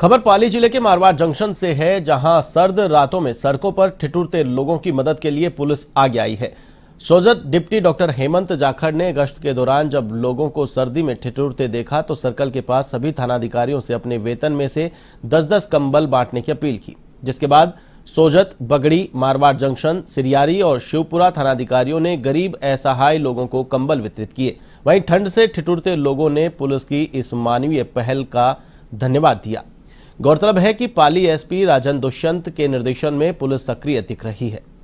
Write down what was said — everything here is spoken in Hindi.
खबर पाली जिले के मारवाड़ जंक्शन से है जहां सर्द रातों में सड़कों पर ठिठुरते लोगों की मदद के लिए पुलिस आगे आई है सोजत डिप्टी डॉक्टर हेमंत जाखड़ ने गश्त के दौरान जब लोगों को सर्दी में ठिठुरते देखा तो सर्कल के पास सभी थानाधिकारियों से अपने वेतन में से दस दस कंबल बांटने की अपील की जिसके बाद सोजत बगड़ी मारवाड़ जंक्शन सिरियारी और शिवपुरा थानाधिकारियों ने गरीब असहाय लोगों को कंबल वितरित किए वहीं ठंड से ठिठुरते लोगों ने पुलिस की इस मानवीय पहल का धन्यवाद दिया गौरतलब है कि पाली एसपी राजन दुष्यंत के निर्देशन में पुलिस सक्रिय दिख रही है